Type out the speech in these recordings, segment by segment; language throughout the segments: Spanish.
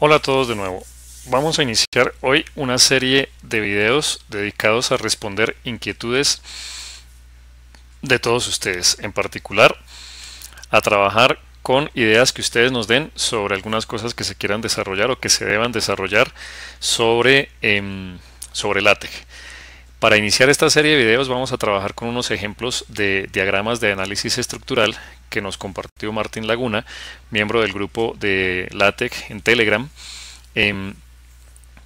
Hola a todos de nuevo. Vamos a iniciar hoy una serie de videos dedicados a responder inquietudes de todos ustedes, en particular a trabajar con ideas que ustedes nos den sobre algunas cosas que se quieran desarrollar o que se deban desarrollar sobre, eh, sobre para iniciar esta serie de videos vamos a trabajar con unos ejemplos de diagramas de análisis estructural que nos compartió Martín Laguna, miembro del grupo de LaTeX en Telegram, em,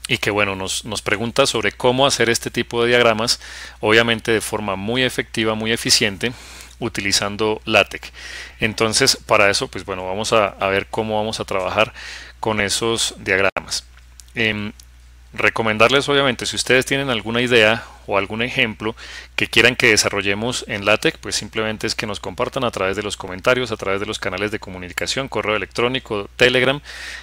y que bueno, nos, pregunta sobre cómo hacer este tipo de diagramas, obviamente de forma muy efectiva, muy eficiente, utilizando LaTeX. Entonces, para eso, pues bueno, vamos a, ver cómo vamos a trabajar con esos diagramas. Em, recomendarles obviamente si ustedes tienen alguna idea o algún ejemplo que quieran que desarrollemos en LaTeX, pues simplemente es que nos compartan a través de los comentarios, a través de los canales de comunicación, correo electrónico, Telegram,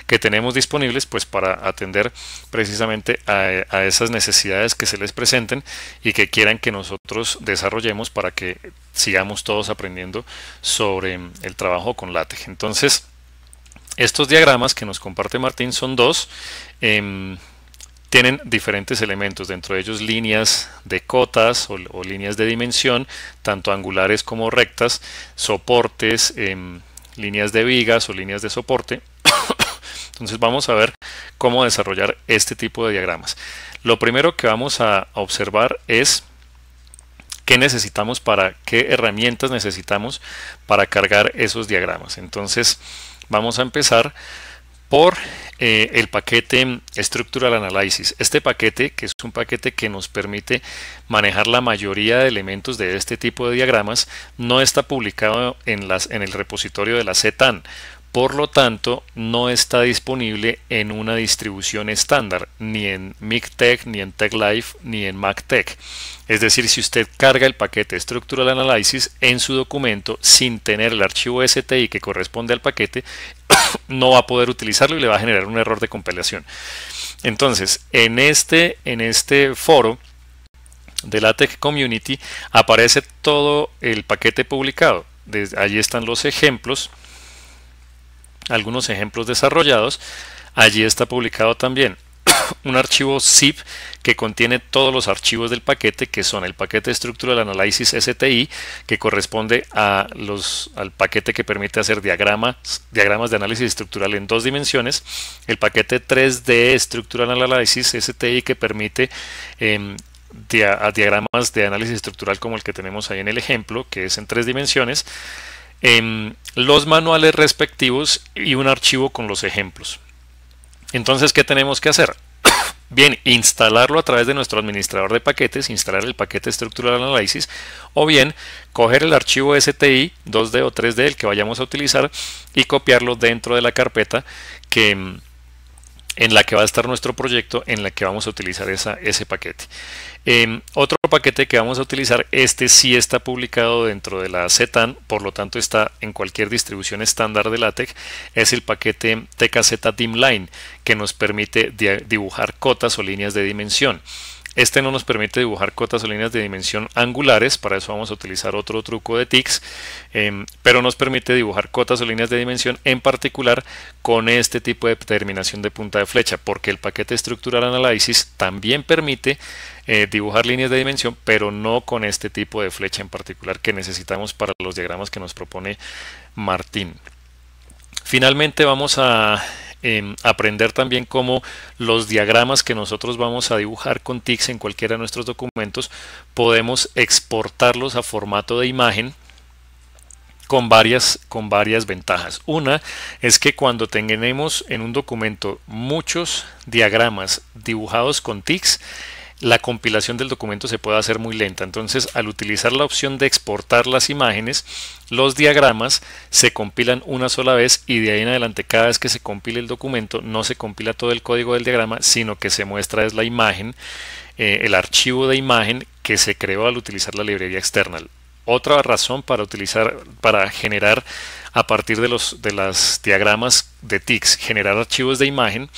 que tenemos disponibles pues para atender precisamente a, esas necesidades que se les presenten y que quieran que nosotros desarrollemos para que sigamos todos aprendiendo sobre el trabajo con LaTeX. Entonces, estos diagramas que nos comparte Martín son dos. Em, tienen diferentes elementos, dentro de ellos líneas de cotas o, líneas de dimensión, tanto angulares como rectas, soportes, em, líneas de vigas o líneas de soporte. Entonces vamos a ver cómo desarrollar este tipo de diagramas. Lo primero que vamos a observar es qué necesitamos para qué herramientas necesitamos para cargar esos diagramas. Entonces vamos a empezar por eh, el paquete Structural Analysis. Este paquete, que es un paquete que nos permite manejar la mayoría de elementos de este tipo de diagramas, no está publicado en, el repositorio de la CETAN, Por lo tanto, no está disponible en una distribución estándar, ni en MicTech, ni en TechLife, ni en MacTech. Es decir, si usted carga el paquete Structural Analysis en su documento sin tener el archivo STI que corresponde al paquete, no va a poder utilizarlo y le va a generar un error de compilación. Entonces, en este, en este foro de la Tech Community aparece todo el paquete publicado. allí están los ejemplos, algunos ejemplos desarrollados. Allí está publicado también un archivo zip que contiene todos los archivos del paquete, que son el paquete Structural Analysis STI, que corresponde a los, al paquete que permite hacer diagramas, diagramas de análisis estructural en dos dimensiones, el paquete 3D Structural Analysis STI, que permite em, diagramas de análisis estructural como el que tenemos ahí en el ejemplo, que es en tres dimensiones, em, los manuales respectivos y un archivo con los ejemplos. Entonces, ¿qué tenemos que hacer? bien instalarlo a través de nuestro administrador de paquetes, instalar el paquete estructural análisis, o bien coger el archivo STI 2D o 3D, el que vayamos a utilizar, y copiarlo dentro de la carpeta que mm, en la que va a estar nuestro proyecto, en la que vamos a utilizar ese paquete. Em, otro paquete que vamos a utilizar, este sí está publicado dentro de la ZAN, por lo tanto está en cualquier distribución estándar de LaTeX, es el paquete TKZ e Dimline que nos permite dibujar cotas o líneas de dimensión. Este no nos permite dibujar cotas o líneas de dimensión angulares, para eso vamos a utilizar otro truco de TICS, em, pero nos permite dibujar cotas o líneas de dimensión en particular con este tipo de terminación de punta de flecha, porque el paquete estructural Analysis también permite eh, dibujar líneas de dimensión, pero no con este tipo de flecha en particular que necesitamos para los diagramas que nos propone Martín. Finalmente vamos a Em, aprender también cómo los diagramas que nosotros vamos a dibujar con TICS en cualquiera de nuestros documentos podemos exportarlos a formato de imagen con varias, con varias ventajas. Una es que cuando tenemos en un documento muchos diagramas dibujados con TICS, la compilación del documento se puede hacer muy lenta. Entonces, al utilizar la opción de exportar las imágenes, los diagramas se compilan una sola vez y de ahí en adelante cada vez que se compile el documento no se compila todo el código del diagrama, sino que se muestra es la imagen, eh, el archivo de imagen que se creó al utilizar la librería external Otra razón para utilizar, para generar a partir de los de las diagramas de TICS, generar archivos de imagen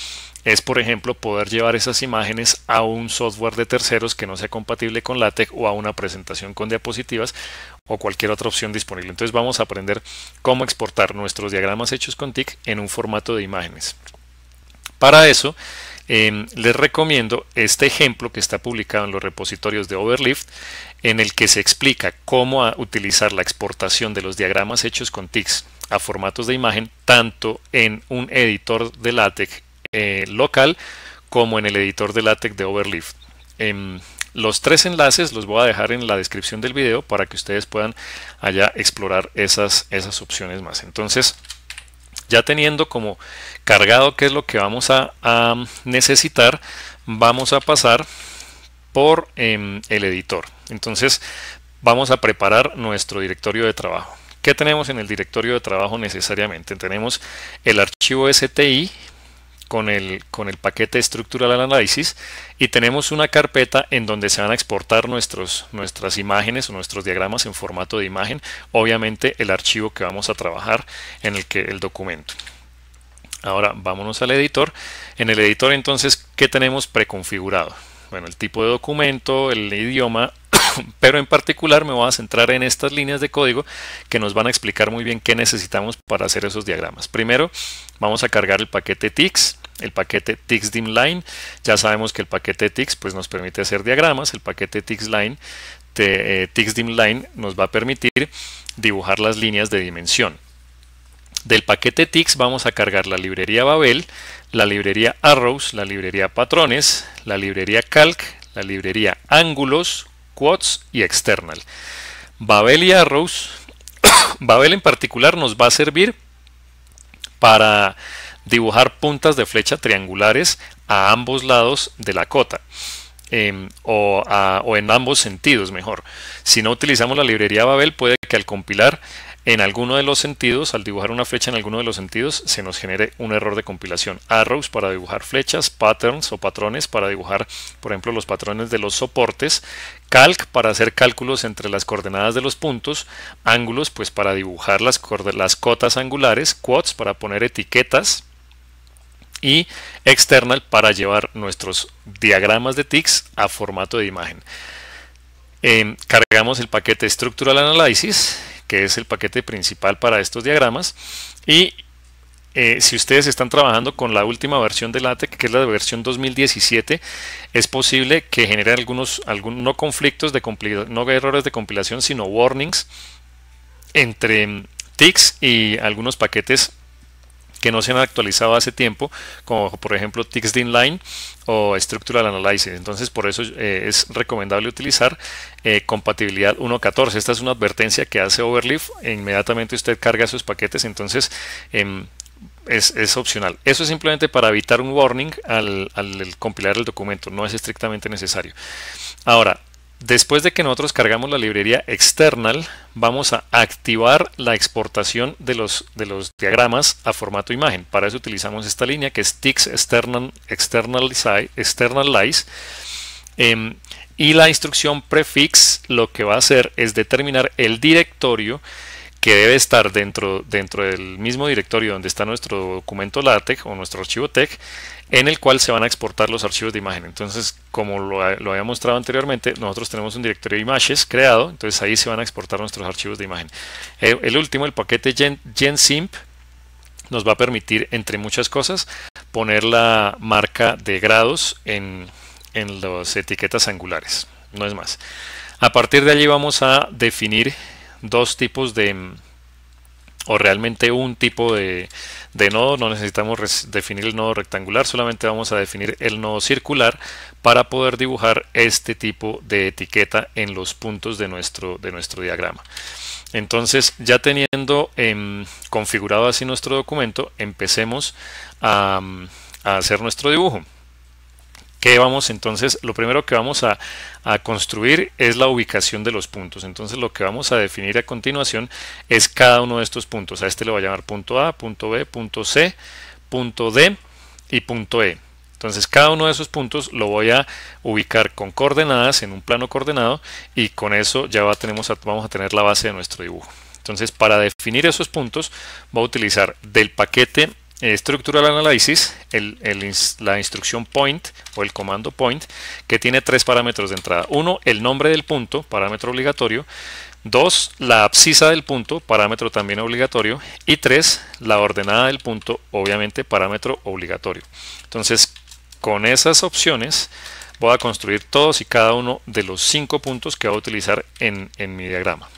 es, por ejemplo, poder llevar esas imágenes a un software de terceros que no sea compatible con LaTeX o a una presentación con diapositivas o cualquier otra opción disponible. Entonces vamos a aprender cómo exportar nuestros diagramas hechos con TIC en un formato de imágenes. Para eso, em, les recomiendo este ejemplo que está publicado en los repositorios de Overlift, en el que se explica cómo utilizar la exportación de los diagramas hechos con TIC a formatos de imagen, tanto en un editor de LaTeX eh, local como en el editor de LaTeX de Overleaf. Em, los tres enlaces los voy a dejar en la descripción del video para que ustedes puedan allá explorar esas, esas opciones más. Entonces, ya teniendo como cargado qué es lo que vamos a, necesitar, vamos a pasar por em, el editor. Entonces, vamos a preparar nuestro directorio de trabajo. ¿Qué tenemos en el directorio de trabajo necesariamente? Tenemos el archivo STI con el, con el paquete Structural Analysis y tenemos una carpeta en donde se van a exportar nuestros, nuestras imágenes o nuestros diagramas en formato de imagen, obviamente el archivo que vamos a trabajar en el, que, el documento. Ahora vámonos al editor. En el editor entonces, ¿qué tenemos preconfigurado? Bueno, el tipo de documento, el idioma, pero en particular me voy a centrar en estas líneas de código que nos van a explicar muy bien qué necesitamos para hacer esos diagramas. Primero, vamos a cargar el paquete TICS, el paquete TixDimLine. Ya sabemos que el paquete Tix pues, nos permite hacer diagramas. El paquete TixLine, eh, nos va a permitir dibujar las líneas de dimensión. Del paquete TICS vamos a cargar la librería Babel, la librería Arrows, la librería Patrones, la librería Calc, la librería Ángulos, Quads y external. Babel y Arrows, Babel en particular nos va a servir para dibujar puntas de flecha triangulares a ambos lados de la cota. Em, o en ambos sentidos mejor. Si no utilizamos la librería Babel puede que al compilar en alguno de los sentidos, al dibujar una flecha en alguno de los sentidos, se nos genere un error de compilación. Arrows para dibujar flechas, patterns o patrones para dibujar, por ejemplo, los patrones de los soportes, calc para hacer cálculos entre las coordenadas de los puntos, ángulos pues para dibujar las, cotas angulares, quads para poner etiquetas y external para llevar nuestros diagramas de tics a formato de imagen. Em, cargamos el paquete Structural Analysis que es el paquete principal para estos diagramas. Y eh, si ustedes están trabajando con la última versión de LaTeX, que es la versión 2017, es posible que genere algunos, algún, no conflictos, de no errores de compilación, sino warnings entre mm, tics y algunos paquetes que no se han actualizado hace tiempo, como por ejemplo Tixed Inline o Structural Analysis. Entonces, por eso eh, es recomendable utilizar eh, compatibilidad 1.14. Esta es una advertencia que hace Overleaf. Inmediatamente usted carga sus paquetes, entonces em, es, opcional. Eso es simplemente para evitar un warning al compilar el documento, no es estrictamente necesario. Ahora, después de que nosotros cargamos la librería external, vamos a activar la exportación de los, de los diagramas a formato imagen. Para eso utilizamos esta línea que es TICS externalize, Externalize. Em, y la instrucción prefix lo que va a hacer es determinar el directorio que debe estar dentro, dentro del mismo directorio donde está nuestro documento LaTeX o nuestro archivo TEX, en el cual se van a exportar los archivos de imagen. Entonces, como lo, había mostrado anteriormente, nosotros tenemos un directorio de imágenes creado, entonces ahí se van a exportar nuestros archivos de imagen. El, último, el paquete GenSimp, nos va a permitir, entre muchas cosas, poner la marca de grados en, en las etiquetas angulares, no es más. A partir de allí vamos a definir dos tipos de, o realmente un tipo de, nodo, no necesitamos definir el nodo rectangular, solamente vamos a definir el nodo circular para poder dibujar este tipo de etiqueta en los puntos de nuestro, de nuestro diagrama. Entonces, ya teniendo em, configurado así nuestro documento, empecemos a hacer nuestro dibujo. ¿Qué vamos entonces? Lo primero que vamos a, construir es la ubicación de los puntos. Entonces lo que vamos a definir a continuación es cada uno de estos puntos. A este le voy a llamar punto A, punto B, punto C, punto D y punto E. Entonces cada uno de esos puntos lo voy a ubicar con coordenadas en un plano coordenado y con eso ya va, tenemos vamos a tener la base de nuestro dibujo. Entonces para definir esos puntos voy a utilizar del paquete Structural Analysis, el, la instrucción point o el comando point, que tiene tres parámetros de entrada. Uno, el nombre del punto, parámetro obligatorio. Dos, la abscisa del punto, parámetro también obligatorio. Y tres, la ordenada del punto, obviamente parámetro obligatorio. Entonces, con esas opciones voy a construir todos y cada uno de los cinco puntos que voy a utilizar en mi diagrama.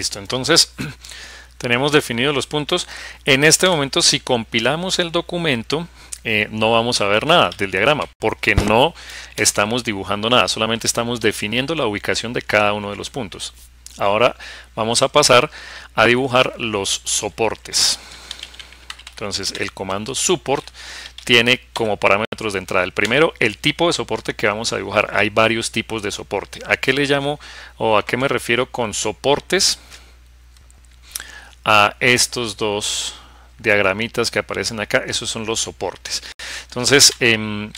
Listo, entonces tenemos definidos los puntos. En este momento, si compilamos el documento, eh, no vamos a ver nada del diagrama, porque no estamos dibujando nada, solamente estamos definiendo la ubicación de cada uno de los puntos. Ahora vamos a pasar a dibujar los soportes. Entonces el comando support tiene como parámetros de entrada el primero el tipo de soporte que vamos a dibujar. Hay varios tipos de soporte. ¿A qué le llamo o a qué me refiero con soportes? a estos dos diagramitas que aparecen acá, esos son los soportes. Entonces, em,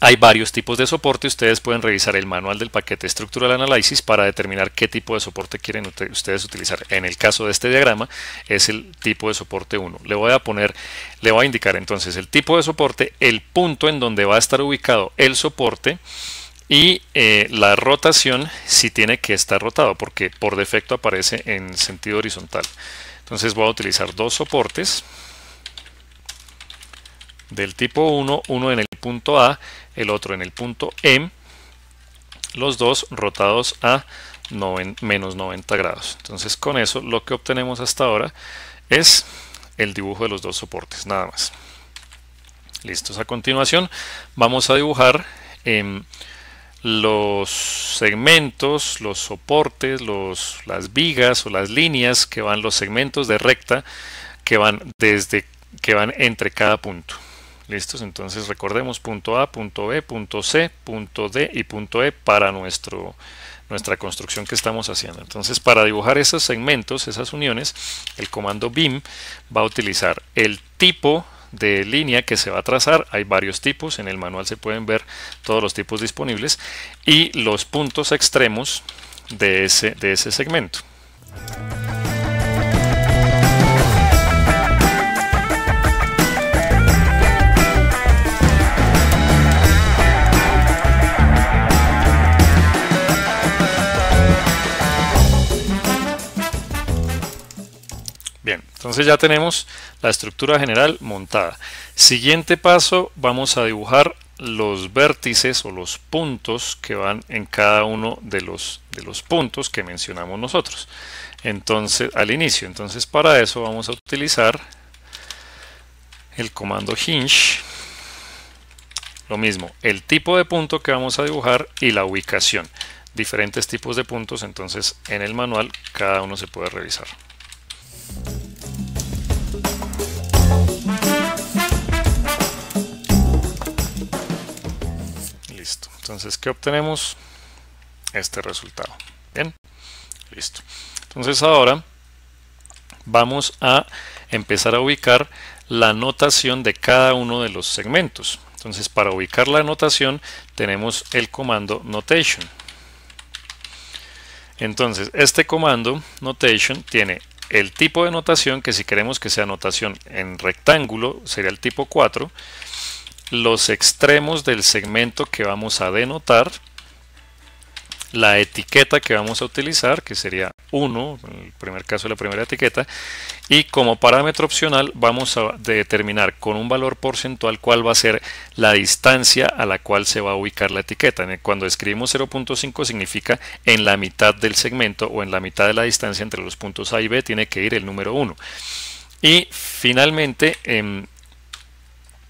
hay varios tipos de soporte, ustedes pueden revisar el manual del paquete Structural Analysis para determinar qué tipo de soporte quieren ustedes utilizar. En el caso de este diagrama es el tipo de soporte 1. Le voy a poner, le voy a indicar entonces el tipo de soporte, el punto en donde va a estar ubicado el soporte, y eh, la rotación sí tiene que estar rotado porque por defecto aparece en sentido horizontal. Entonces voy a utilizar dos soportes del tipo 1, uno en el punto A, el otro en el punto M, los dos rotados a menos 90 grados. Entonces con eso lo que obtenemos hasta ahora es el dibujo de los dos soportes, nada más. Listos, a continuación vamos a dibujar los segmentos, los soportes, los, las vigas o las líneas que van los segmentos de recta que van desde que van entre cada punto. ¿Listos? Entonces recordemos punto A, punto B, punto C, punto D y punto E para nuestro, nuestra construcción que estamos haciendo. Entonces para dibujar esos segmentos, esas uniones, el comando BIM va a utilizar el tipo de línea que se va a trazar. Hay varios tipos, en el manual se pueden ver todos los tipos disponibles y los puntos extremos de ese, de ese segmento. Entonces ya tenemos la estructura general montada. Siguiente paso, vamos a dibujar los vértices o los puntos que van en cada uno de los, de los puntos que mencionamos nosotros. Entonces, al inicio. Entonces, para eso vamos a utilizar el comando hinge. Lo mismo, el tipo de punto que vamos a dibujar y la ubicación. Diferentes tipos de puntos, entonces en el manual cada uno se puede revisar. Entonces, ¿qué obtenemos? Este resultado. Bien, listo. Entonces ahora vamos a empezar a ubicar la notación de cada uno de los segmentos. Entonces, para ubicar la notación tenemos el comando notation. Entonces, este comando notation tiene el tipo de notación que si queremos que sea notación en rectángulo sería el tipo 4 los extremos del segmento que vamos a denotar, la etiqueta que vamos a utilizar, que sería 1, en el primer caso la primera etiqueta, y como parámetro opcional vamos a determinar con un valor porcentual cuál va a ser la distancia a la cual se va a ubicar la etiqueta. Cuando escribimos 0.5 significa en la mitad del segmento o en la mitad de la distancia entre los puntos A y B tiene que ir el número 1. Y finalmente, en em,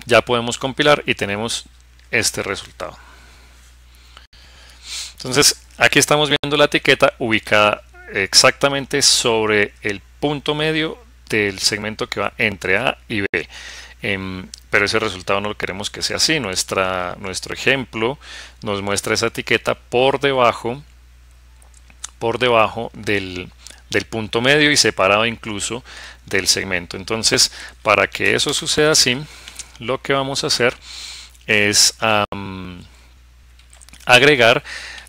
ya podemos compilar y tenemos este resultado. Entonces aquí estamos viendo la etiqueta ubicada exactamente sobre el punto medio del segmento que va entre A y B. Em, pero ese resultado no lo queremos que sea así. nuestro ejemplo nos muestra esa etiqueta por debajo, por debajo del, del punto medio y separado incluso del segmento. Entonces, para que eso suceda así, lo que vamos a hacer es agregar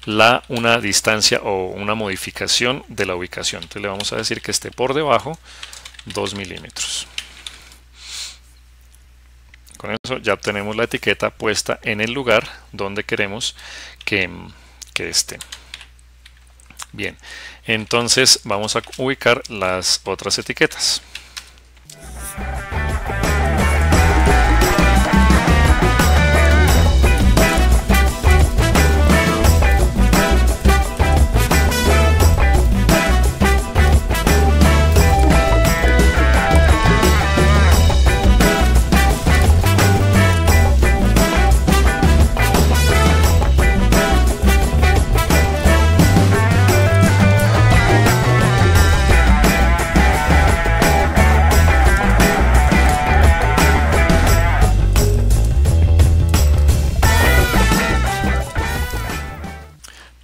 la, una distancia o una modificación de la ubicación. Entonces le vamos a decir que esté por debajo 2 milímetros. Con eso ya tenemos la etiqueta puesta en el lugar donde queremos que, que esté. Bien, entonces vamos a ubicar las otras etiquetas.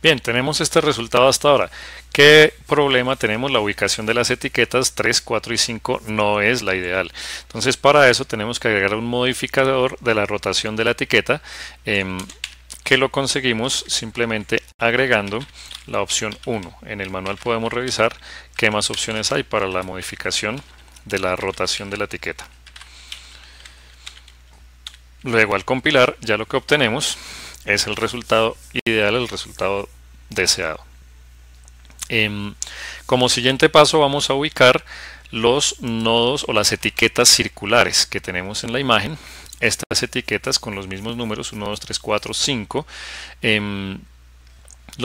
Bien, tenemos este resultado hasta ahora. ¿Qué problema tenemos? La ubicación de las etiquetas 3, 4 y 5 no es la ideal. Entonces para eso tenemos que agregar un modificador de la rotación de la etiqueta em, que lo conseguimos simplemente agregando la opción 1. En el manual podemos revisar qué más opciones hay para la modificación de la rotación de la etiqueta. Luego al compilar ya lo que obtenemos es el resultado ideal, el resultado deseado. Em, como siguiente paso vamos a ubicar los nodos o las etiquetas circulares que tenemos en la imagen. Estas etiquetas con los mismos números 1, 2, 3, 4, 5.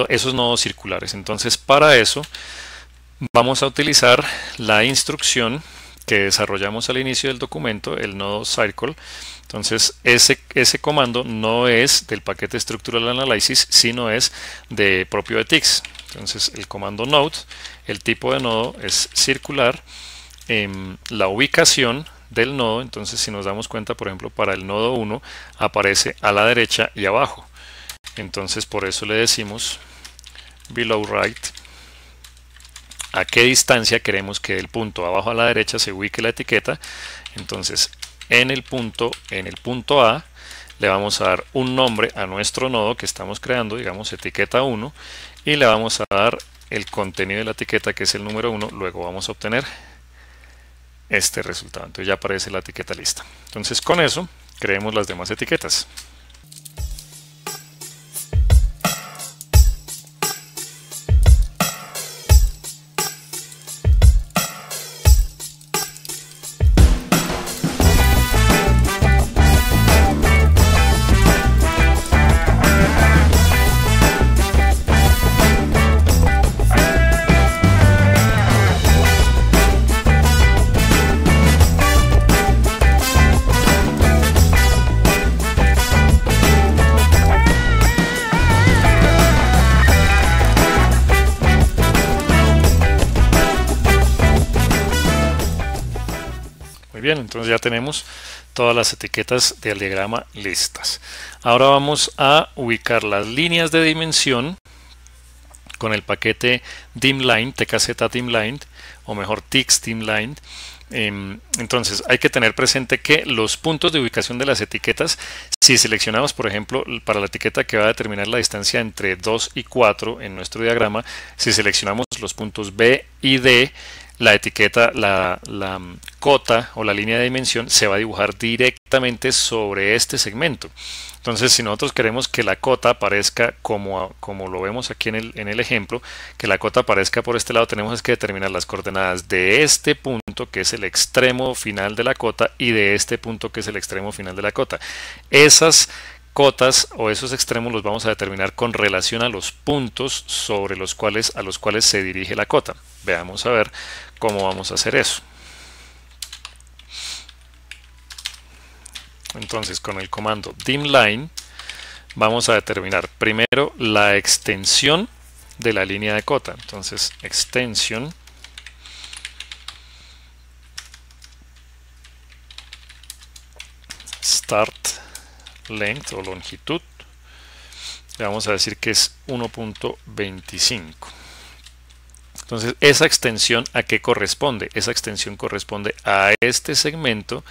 esos nodos circulares. Entonces para eso vamos a utilizar la instrucción que desarrollamos al inicio del documento, el nodo circle, entonces ese, ese comando no es del paquete estructural Analysis, sino es de propio de Entonces el comando node, el tipo de nodo es circular, em, la ubicación del nodo, entonces si nos damos cuenta, por ejemplo, para el nodo 1 aparece a la derecha y abajo. Entonces por eso le decimos below right a qué distancia queremos que del punto abajo a la derecha se ubique la etiqueta. Entonces, en el punto, en el punto A, le vamos a dar un nombre a nuestro nodo que estamos creando, digamos etiqueta 1, y le vamos a dar el contenido de la etiqueta que es el número 1, luego vamos a obtener este resultado. Entonces ya aparece la etiqueta lista. Entonces con eso creemos las demás etiquetas. bien, entonces ya tenemos todas las etiquetas del diagrama listas. Ahora vamos a ubicar las líneas de dimensión con el paquete dimline, tkz dimline, o mejor tix dimline. Em, entonces hay que tener presente que los puntos de ubicación de las etiquetas, si seleccionamos por ejemplo para la etiqueta que va a determinar la distancia entre 2 y 4 en nuestro diagrama, si seleccionamos los puntos B y D, la etiqueta, la, mm, cota o la línea de dimensión se va a dibujar directamente sobre este segmento. Entonces, si nosotros queremos que la cota aparezca como, como lo vemos aquí en el, en el ejemplo, que la cota aparezca por este lado, tenemos que determinar las coordenadas de este punto, que es el extremo final de la cota, y de este punto, que es el extremo final de la cota. Esas cotas o esos extremos los vamos a determinar con relación a los puntos sobre los cuales a los cuales se dirige la cota. Veamos a ver cómo vamos a hacer eso. Entonces con el comando dimline vamos a determinar primero la extensión de la línea de cota. Entonces extension start length o longitud le vamos a decir que es 1.25 entonces, ¿esa extensión a qué corresponde? Esa extensión corresponde a este segmento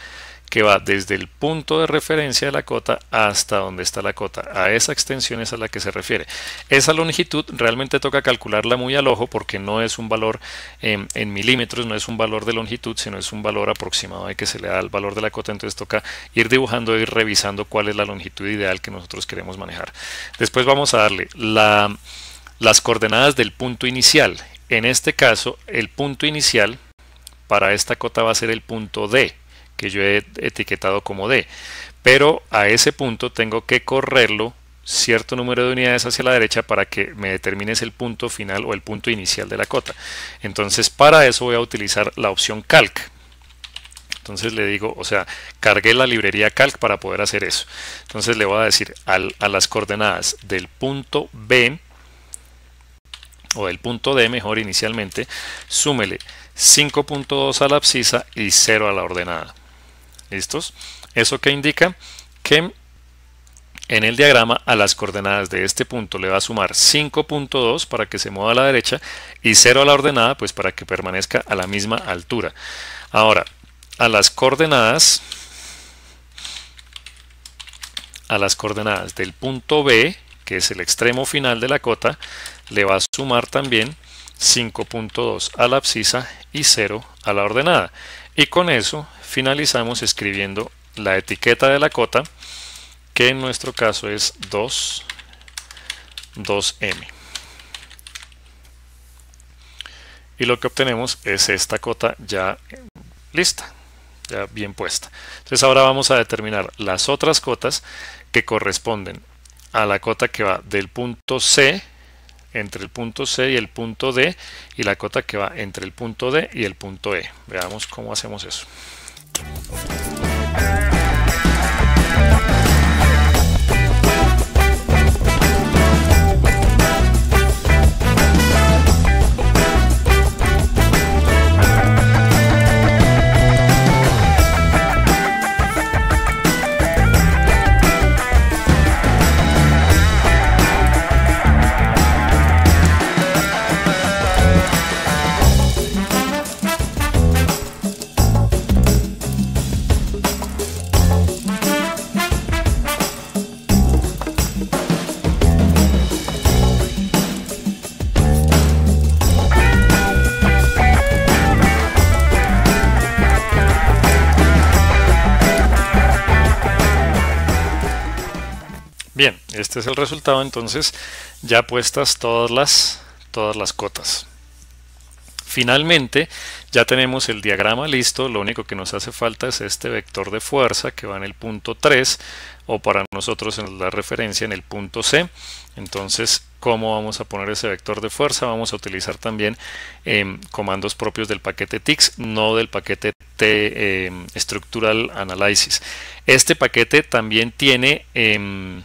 que va desde el punto de referencia de la cota hasta donde está la cota. A esa extensión es a la que se refiere. Esa longitud realmente toca calcularla muy al ojo porque no es un valor em, en, milímetros, no es un valor de longitud, sino es un valor aproximado de que se le da el valor de la cota. Entonces toca ir dibujando, e ir revisando cuál es la longitud ideal que nosotros queremos manejar. Después vamos a darle las coordenadas del punto inicial. En este caso, el punto inicial para esta cota va a ser el punto D, que yo he etiquetado como D. Pero a ese punto tengo que correrlo cierto número de unidades hacia la derecha para que me determine el punto final o el punto inicial de la cota. Entonces para eso voy a utilizar la opción calc. Entonces le digo, o sea, cargué la librería calc para poder hacer eso. Entonces le voy a decir a las coordenadas del punto B o del punto D mejor inicialmente, súmele 5.2 a la abscisa y 0 a la ordenada. ¿Listos? Eso que indica que en el diagrama a las coordenadas de este punto le va a sumar 5.2 para que se mueva a la derecha y 0 a la ordenada pues para que permanezca a la misma altura. Ahora, a las coordenadas a las coordenadas del punto B, que es el extremo final de la cota, le va a sumar también 5.2 a la abscisa y 0 a la ordenada. Y con eso finalizamos escribiendo la etiqueta de la cota, que en nuestro caso es 2, 2m. Y lo que obtenemos es esta cota ya eh, lista, ya bien puesta. Entonces ahora vamos a determinar las otras cotas que corresponden a la cota que va del punto C entre el punto C y el punto D y la cota que va entre el punto D y el punto E. Veamos cómo hacemos eso. Este es el resultado, entonces ya puestas todas las, todas las cotas. Finalmente, ya tenemos el diagrama listo, lo único que nos hace falta es este vector de fuerza que va en el punto 3 o para nosotros en la referencia en el punto C. Entonces, ¿cómo vamos a poner ese vector de fuerza? Vamos a utilizar también em, comandos propios del paquete TICS, no del paquete T, em, Structural Analysis. Este paquete también tiene... Em,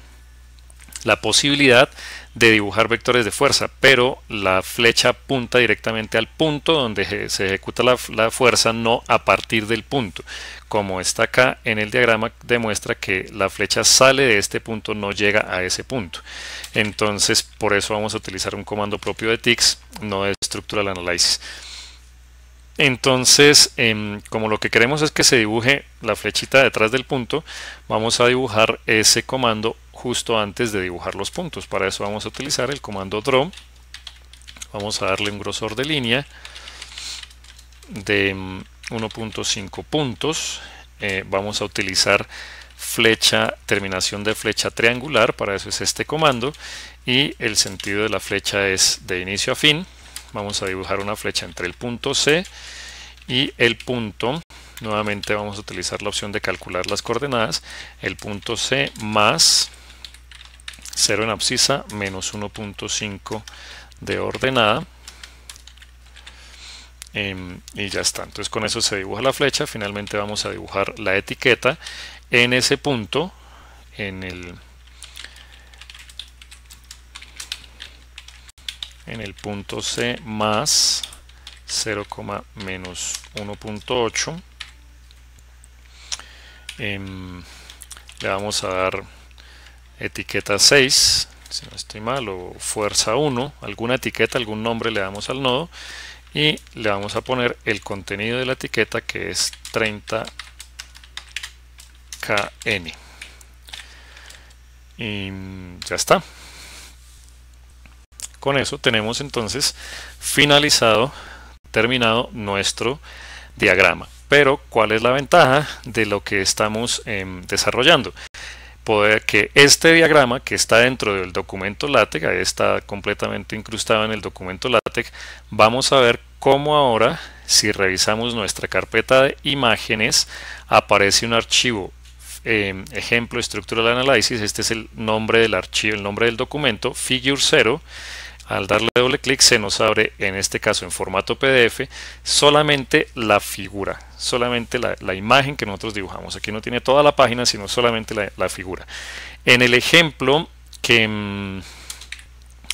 la posibilidad de dibujar vectores de fuerza, pero la flecha apunta directamente al punto donde se ejecuta la, fuerza, no a partir del punto. Como está acá en el diagrama, demuestra que la flecha sale de este punto, no llega a ese punto. Entonces, por eso vamos a utilizar un comando propio de TICS, no de Structural Analysis. Entonces, em, como lo que queremos es que se dibuje la flechita detrás del punto, vamos a dibujar ese comando justo antes de dibujar los puntos. Para eso vamos a utilizar el comando draw. Vamos a darle un grosor de línea de 1.5 mm, puntos. Eh, vamos a utilizar flecha, terminación de flecha triangular, para eso es este comando, y el sentido de la flecha es de inicio a fin. Vamos a dibujar una flecha entre el punto C y el punto, nuevamente vamos a utilizar la opción de calcular las coordenadas, el punto C más 0 en abscisa, menos 1.5 de ordenada. Em, y ya está, entonces con eso se dibuja la flecha, finalmente vamos a dibujar la etiqueta en ese punto, en el, en el punto C más 0, menos 1.8 em, le vamos a dar etiqueta 6, si no estoy mal, o fuerza 1, alguna etiqueta, algún nombre le damos al nodo y le vamos a poner el contenido de la etiqueta que es 30kn. Y ya está. Con eso tenemos entonces finalizado, terminado nuestro diagrama. Pero, ¿cuál es la ventaja de lo que estamos em, desarrollando? poder, que este diagrama que está dentro del documento LaTeX, ahí está completamente incrustado en el documento LaTeX, vamos a ver cómo ahora, si revisamos nuestra carpeta de imágenes, aparece un archivo em, ejemplo estructural análisis este es el nombre del archivo, el nombre del documento, figure 0, al darle doble clic se nos abre, en este caso en formato PDF, solamente la figura, solamente la, imagen que nosotros dibujamos. Aquí no tiene toda la página, sino solamente la, figura. En el ejemplo que mm,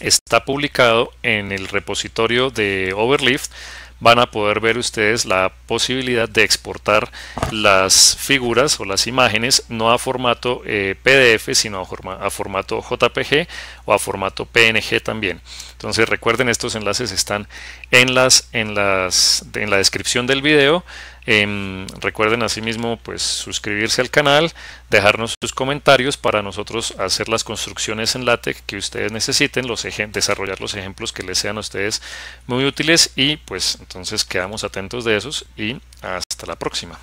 está publicado en el repositorio de Overlift, van a poder ver ustedes la posibilidad de exportar las figuras o las imágenes no a formato eh, PDF, sino a, formato JPG o a formato PNG también. Entonces recuerden, estos enlaces están en, en, las, en la descripción del video Em, recuerden asimismo pues suscribirse al canal, dejarnos sus comentarios para nosotros hacer las construcciones en LaTeX que ustedes necesiten, desarrollar los ejemplos que les sean a ustedes muy útiles y pues entonces quedamos atentos de esos y hasta la próxima.